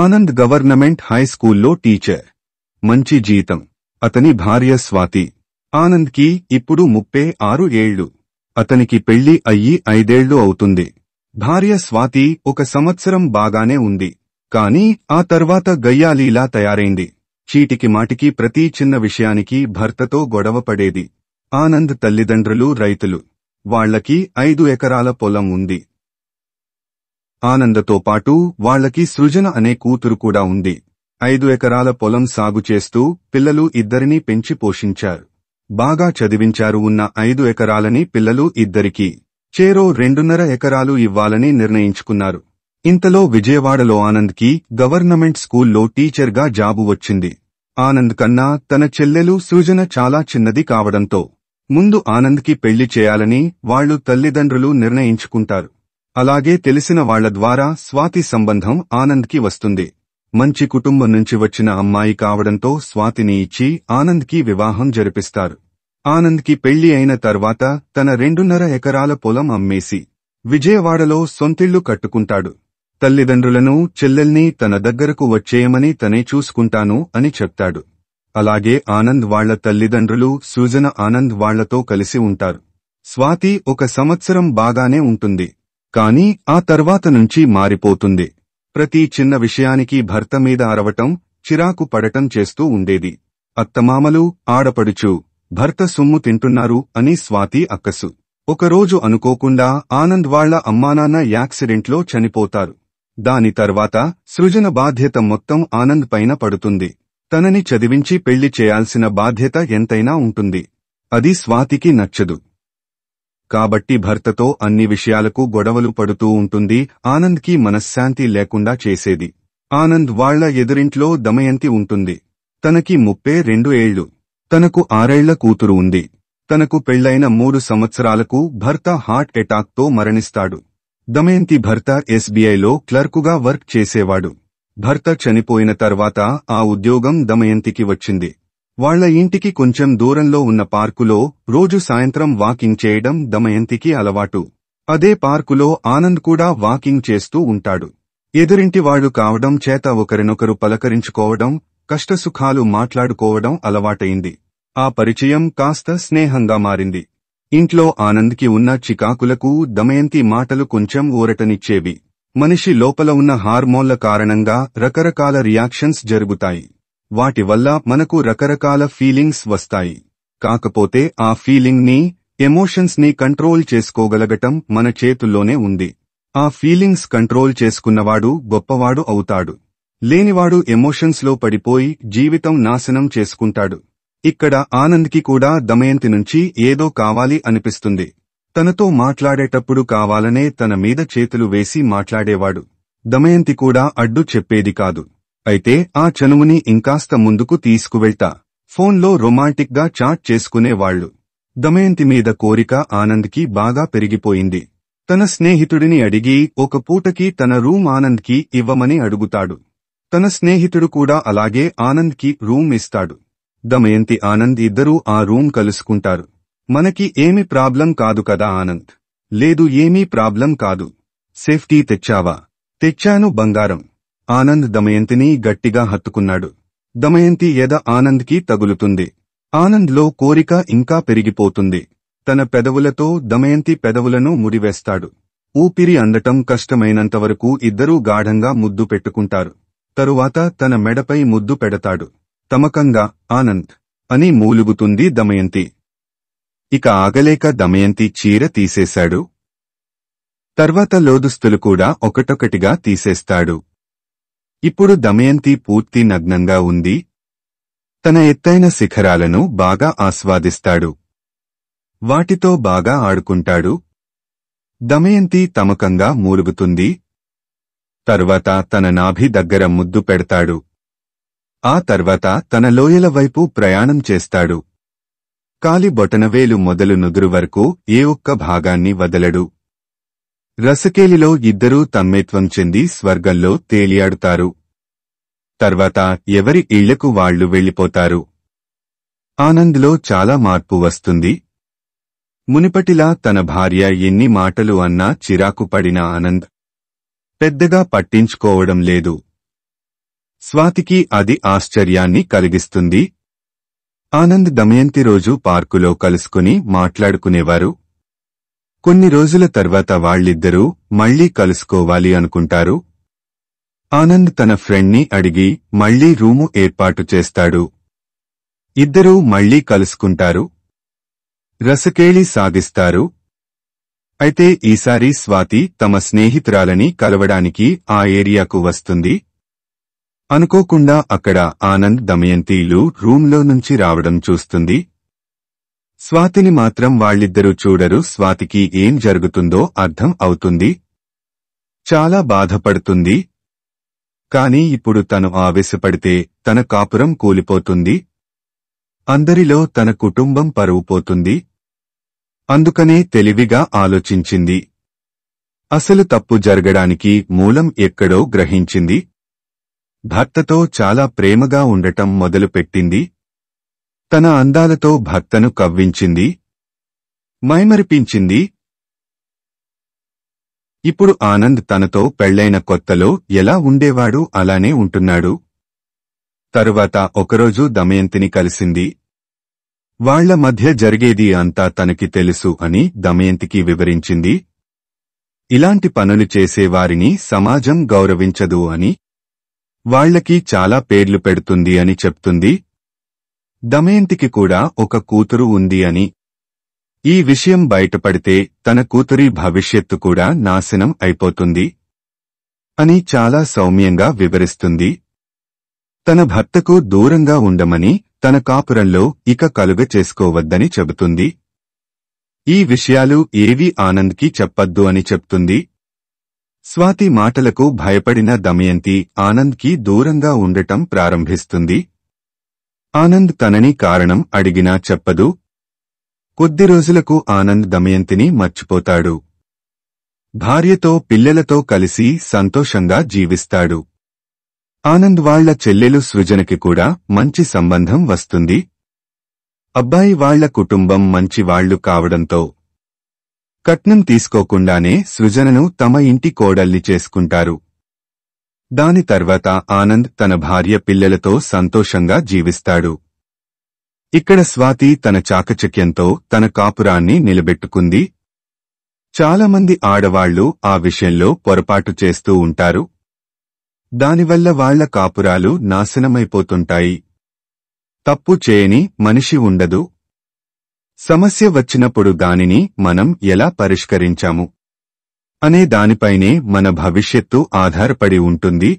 Anand government హైస్కూల్లో teacher మంచి జీతం అతని భార్య స్వాతి ఆనంద్కి ఇప్పుడు ముప్పై ఆరు ఏళ్లు అతనికి పెళ్లి అయ్యి ఐదేళ్లు అవుతుంది భార్య స్వాతి ఒక సంవత్సరం బాగానే ఉంది కాని ఆ తర్వాత గయ్యాలీలా తయారైంది చీటికి మాటికి ప్రతి చిన్న విషయానికి భర్తతో గొడవ ఆనంద్ తల్లిదండ్రులు రైతులు వాళ్లకి ఐదు ఎకరాల పొలం ఉంది ఆనందతో పాటు వాళ్లకి సృజన అనే కూతురు కూడా ఉంది ఐదు ఎకరాల పొలం సాగు చేస్తూ పిల్లలు ఇద్దరినీ పెంచి పోషించారు బాగా చదివించారు ఉన్న ఐదు ఎకరాలని పిల్లలు ఇద్దరికీ చేరో రెండున్నర ఎకరాలు ఇవ్వాలని నిర్ణయించుకున్నారు ఇంతలో విజయవాడలో ఆనంద్కి గవర్నమెంట్ స్కూల్లో టీచర్గా జాబు వచ్చింది ఆనంద్ కన్నా తన చెల్లెలు సృజన చాలా చిన్నది కావడంతో ముందు ఆనంద్కి పెళ్లి చేయాలని వాళ్లు తల్లిదండ్రులు నిర్ణయించుకుంటారు అలాగే తెలిసిన వాళ్ల ద్వారా స్వాతి సంబంధం ఆనంద్కి వస్తుంది మంచి కుటుంబం నుంచి వచ్చిన అమ్మాయి కావడంతో స్వాతిని ఇచ్చి ఆనంద్కి వివాహం జరిపిస్తారు ఆనంద్కి పెళ్లి అయిన తర్వాత తన రెండున్నర ఎకరాల పొలం అమ్మేసి విజయవాడలో సొంతిళ్లు కట్టుకుంటాడు తల్లిదండ్రులను చెల్లెల్ని తన దగ్గరకు వచ్చేయమని తనే చూసుకుంటాను అని చెప్తాడు అలాగే ఆనంద్ వాళ్ల తల్లిదండ్రులు సూజన ఆనంద్ వాళ్లతో కలిసి ఉంటారు స్వాతి ఒక సంవత్సరం బాగానే ఉంటుంది కానీ ఆ తర్వాత నుంచి మారిపోతుంది ప్రతి చిన్న విషయానికి భర్త మీద అరవటం చిరాకు పడటం చేస్తూ ఉండేది అత్తమామలు ఆడపడుచు భర్త సొమ్ము తింటున్నారు అని స్వాతి అక్కసు ఒకరోజు అనుకోకుండా ఆనంద్ వాళ్ల అమ్మానాన్న యాక్సిడెంట్లో చనిపోతారు దాని తర్వాత సృజన బాధ్యత మొత్తం ఆనంద్ పైన పడుతుంది తనని చదివించి పెళ్లి చేయాల్సిన బాధ్యత ఎంతైనా ఉంటుంది అది స్వాతికి నచ్చదు కాబట్టి భర్తతో అన్ని విషయాలకు గొడవలు పడుతూ ఉంటుంది ఆనంద్కి మనశ్శాంతి లేకుండా చేసేది ఆనంద్ వాళ్ల ఎదురింట్లో దమయంతి ఉంటుంది తనకి ముప్పే రెండు ఏళ్లు తనకు ఆరేళ్ల కూతురు ఉంది తనకు పెళ్లైన మూడు సంవత్సరాలకు భర్త హార్ట్ అటాక్తో మరణిస్తాడు దమయంతి భర్త ఎస్బీఐలో క్లర్కుగా వర్క్ చేసేవాడు భర్త చనిపోయిన తర్వాత ఆ ఉద్యోగం దమయంతికి వచ్చింది వాళ్ల ఇంటికి కొంచెం దూరంలో ఉన్న పార్కులో రోజు సాయంత్రం వాకింగ్ చేయడం దమయంతికి అలవాటు అదే పార్కులో ఆనంద్ కూడా వాకింగ్ చేస్తూ ఉంటాడు ఎదురింటివాళ్లు కావడం చేత ఒకరినొకరు పలకరించుకోవడం కష్టసుఖాలు మాట్లాడుకోవడం అలవాటైంది ఆ పరిచయం కాస్త స్నేహంగా మారింది ఇంట్లో ఆనంద్కి ఉన్న చికాకులకు దమయంతి మాటలు కొంచెం ఊరటనిచ్చేవి మనిషి లోపల ఉన్న హార్మోన్ల కారణంగా రకరకాల రియాక్షన్స్ జరుగుతాయి వాటి వల్ల మనకు రకరకాల ఫీలింగ్స్ వస్తాయి కాకపోతే ఆ ఫీలింగ్ ని ఎమోషన్స్ ని కంట్రోల్ చేసుకోగలగటం మన చేతుల్లోనే ఉంది ఆ ఫీలింగ్స్ కంట్రోల్ చేసుకున్నవాడు గొప్పవాడు అవుతాడు లేనివాడు ఎమోషన్స్లో పడిపోయి జీవితం నాశనం చేసుకుంటాడు ఇక్కడ ఆనంద్కి కూడా దమయంతి నుంచి ఏదో కావాలి అనిపిస్తుంది తనతో మాట్లాడేటప్పుడు కావాలనే తన మీద చేతులు వేసి మాట్లాడేవాడు దమయంతి కూడా అడ్డు చెప్పేది కాదు అయితే ఆ చనువుని ఇంకాస్త ముందుకు తీసుకువెళ్తా ఫోన్లో రొమాంటిక్గా చాట్ చేసుకునేవాళ్లు దమయంతి మీద కోరిక ఆనంద్కి బాగా పెరిగిపోయింది తన స్నేహితుడిని అడిగి ఒక పూటకి తన రూమ్ ఆనంద్కి ఇవ్వమని అడుగుతాడు తన స్నేహితుడు కూడా అలాగే ఆనంద్కి రూమ్ ఇస్తాడు దమయంతి ఆనంద్ ఇద్దరూ ఆ రూమ్ కలుసుకుంటారు మనకి ఏమి ప్రాబ్లం కాదు కదా ఆనంద్ లేదు ఏమీ ప్రాబ్లం కాదు సేఫ్టీ తెచ్చావా తెచ్చాను బంగారం ఆనంద్ దమయంతిని గట్టిగా హత్తుకున్నాడు దమయంతి ఎద ఆనంద్కి తగులుతుంది ఆనంద్లో కోరిక ఇంకా పెరిగిపోతుంది తన పెదవులతో దమయంతి పెదవులను మురివేస్తాడు ఊపిరి అందటం కష్టమైనంతవరకు ఇద్దరూ గాఢంగా ముద్దు పెట్టుకుంటారు తరువాత తన మెడపై ముద్దు పెడతాడు తమకంగా ఆనంద్ అని మూలుగుతుంది దమయంతి ఇక ఆగలేక దమయంతి చీర తీసేశాడు తర్వాత లోదుస్తులు కూడా ఒకటొకటిగా తీసేస్తాడు ఇప్పుడు దమయంతి పూర్తి నగ్నంగా ఉంది తన ఎత్తైన శిఖరాలను బాగా ఆస్వాదిస్తాడు వాటితో బాగా ఆడుకుంటాడు దమయంతి తమకంగా మూలుగుతుంది తర్వాత తన నాభి దగ్గర ముద్దు పెడతాడు ఆ తర్వాత తన లోయల వైపు ప్రయాణం చేస్తాడు కాలి బొటనవేలు మొదలు నుదురు వరకు ఏ ఒక్క భాగాన్ని వదలడు రసకేలిలో ఇద్దరూ తన్మయత్వం చెంది స్వర్గంలో తేలియాడుతారు తర్వాత ఎవరి ఇళ్లకు వాళ్లు వెళ్లిపోతారు ఆనంద్లో చాలా మార్పు వస్తుంది మునిపటిలా తన భార్య ఎన్ని మాటలు అన్నా చిరాకు పడిన ఆనంద్ పెద్దగా పట్టించుకోవడం లేదు స్వాతికి అది ఆశ్చర్యాన్ని కలిగిస్తుంది ఆనంద్ దమయంతి రోజు పార్కులో కలుసుకుని మాట్లాడుకునేవారు కొన్ని రోజుల తర్వాత వాళ్ళిద్దరూ మళ్లీ కలుసుకోవాలి అనుకుంటారు ఆనంద్ తన ఫ్రెండ్ని అడిగి మళ్లీ రూము ఏర్పాటు చేస్తాడు ఇద్దరూ మళ్లీ కలుసుకుంటారు రసకేళి సాగిస్తారు అయితే ఈసారి స్వాతి తమ స్నేహితురాలని కలవడానికి ఆ ఏరియాకు వస్తుంది అనుకోకుండా అక్కడ ఆనంద్ దమయంతీలు రూంలో నుంచి రావడం చూస్తుంది స్వాతిని మాత్రం వాళ్ళిద్దరూ చూడరు స్వాతికి ఏం జరుగుతుందో అర్థం అవుతుంది చాలా బాధపడుతుంది కాని ఇప్పుడు తను ఆవేశపడితే తన కాపురం కూలిపోతుంది అందరిలో తన కుటుంబం పరువుపోతుంది అందుకనే తెలివిగా ఆలోచించింది అసలు తప్పు జరగడానికి మూలం ఎక్కడో గ్రహించింది భర్తతో చాలా ప్రేమగా ఉండటం మొదలుపెట్టింది తన అందాలతో భక్తను కవ్వించింది మైమరిపించింది ఇప్పుడు ఆనంద్ తనతో పెళ్లైన కొత్తలో ఎలా ఉండేవాడు అలానే ఉంటున్నాడు తరువాత ఒకరోజు దమయంతిని కలిసింది వాళ్ల మధ్య జరిగేది అంతా తనకి తెలుసు అని దమయంతికి వివరించింది ఇలాంటి పనులు చేసేవారిని సమాజం గౌరవించదు అని వాళ్లకి చాలా పేర్లు పెడుతుంది అని చెప్తుంది దమయంతికి కూడా ఒక కూతురు ఉంది అని ఈ విషయం బయటపడితే తన కూతురి భవిష్యత్తు కూడా నాశనం అయిపోతుంది అని చాలా సౌమ్యంగా వివరిస్తుంది తన భర్తకు దూరంగా ఉండమని తన కాపురంలో ఇక కలుగ చేసుకోవద్దని చెబుతుంది ఈ విషయాలు ఏవి ఆనంద్కి చెప్పద్దు అని చెప్తుంది స్వాతి మాటలకు భయపడిన దమయంతి ఆనంద్కి దూరంగా ఉండటం ప్రారంభిస్తుంది ఆనంద్ తనని కారణం అడిగినా చెప్పదు కొద్ది రోజులకు ఆనంద్ దమయంతిని మర్చిపోతాడు భార్యతో పిల్లలతో కలిసి సంతోషంగా జీవిస్తాడు ఆనంద్ వాళ్ల చెల్లెలు సృజనకి కూడా మంచి సంబంధం వస్తుంది అబ్బాయి వాళ్ల కుటుంబం మంచి వాళ్లు కావడంతో కట్నం తీసుకోకుండానే సృజనను తమ ఇంటి కోడల్ని చేసుకుంటారు దాని తర్వాత ఆనంద్ తన భార్య పిల్లలతో సంతోషంగా జీవిస్తాడు ఇక్కడ స్వాతి తన చాకచక్యంతో తన కాపురాన్ని నిలబెట్టుకుంది చాలామంది ఆడవాళ్లు ఆ విషయంలో పొరపాటు చేస్తూ ఉంటారు దానివల్ల వాళ్ల కాపురాలు నాశనమైపోతుంటాయి తప్పు చేయని మనిషి ఉండదు సమస్య వచ్చినప్పుడు దానిని మనం ఎలా పరిష్కరించాము అనే దానిపైనే మన భవిష్యత్తు ఆధారపడి ఉంటుంది